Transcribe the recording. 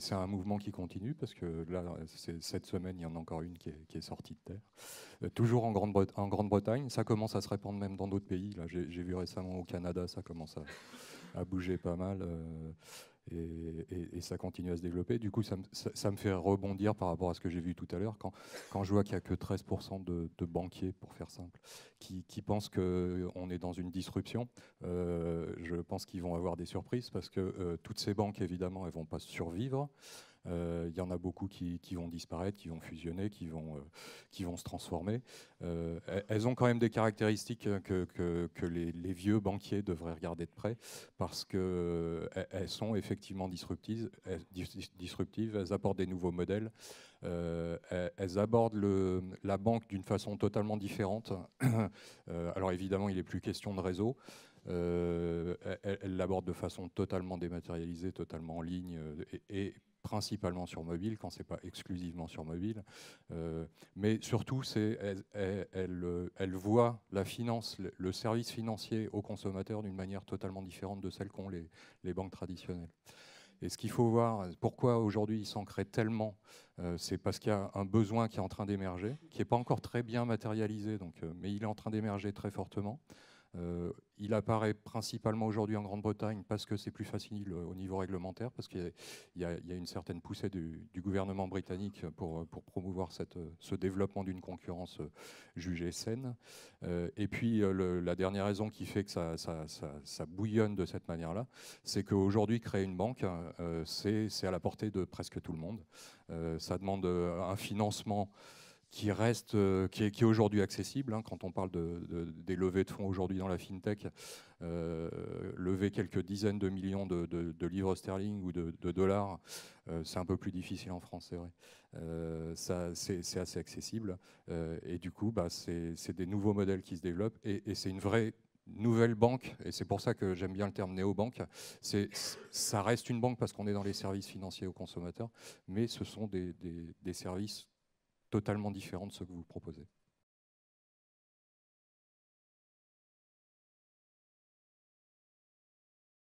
C'est un mouvement qui continue parce que là, cette semaine, il y en a encore une qui est, sortie de terre. Euh, toujours en, Grande bretagne ça commence à se répandre même dans d'autres pays. Là, j'ai, vu récemment au Canada, ça commence à, bouger pas mal. Euh, et, ça continue à se développer. Du coup, ça me, fait rebondir par rapport à ce que j'ai vu tout à l'heure, quand, quand, je vois qu'il n'y a que 13% de, banquiers, pour faire simple, qui, qui pensent qu'on euh, est dans une disruption. Euh, je pense qu'ils vont avoir des surprises parce que euh, toutes ces banques, évidemment, elles ne vont pas survivre. Il euh, y en a beaucoup qui, vont disparaître, qui vont fusionner, qui vont, euh, qui vont se transformer. Euh, elles ont quand même des caractéristiques que, les, vieux banquiers devraient regarder de près parce qu'elles sont effectivement disruptives, disruptives, elles apportent des nouveaux modèles. Euh, elles abordent la banque d'une façon totalement différente. Euh, alors évidemment, il n'est plus question de réseau. Euh, elles l'abordent de façon totalement dématérialisée, totalement en ligne et, principalement sur mobile, quand c'est pas exclusivement sur mobile. mais surtout, elles voient la finance, le service financier aux consommateurs d'une manière totalement différente de celle qu'ont les banques traditionnelles. Et ce qu'il faut voir, pourquoi aujourd'hui il s'ancrait tellement, euh, c'est parce qu'il y a un besoin qui est en train d'émerger, qui n'est pas encore très bien matérialisé, donc, euh, mais il est en train d'émerger très fortement. Euh, il apparaît principalement aujourd'hui en Grande-Bretagne parce que c'est plus facile euh, au niveau réglementaire, parce qu'il y, a une certaine poussée du, gouvernement britannique pour, euh, pour promouvoir cette, ce développement d'une concurrence jugée saine. et puis la dernière raison qui fait que ça, bouillonne de cette manière-là, c'est qu'aujourd'hui créer une banque, hein, c'est à la portée de presque tout le monde. ça demande un financement qui reste, euh, qui est, est aujourd'hui accessible. Hein, quand on parle de, des levées de fonds aujourd'hui dans la fintech, euh, lever quelques dizaines de millions de, livres sterling ou de, dollars, euh, c'est un peu plus difficile en France, c'est vrai. Euh, c'est assez accessible. et du coup, bah, c'est des nouveaux modèles qui se développent. Et, c'est une vraie nouvelle banque, et c'est pour ça que j'aime bien le terme néo néobanque, ça reste une banque parce qu'on est dans les services financiers aux consommateurs, mais ce sont des, des, des services totalement différent de ce que vous proposez.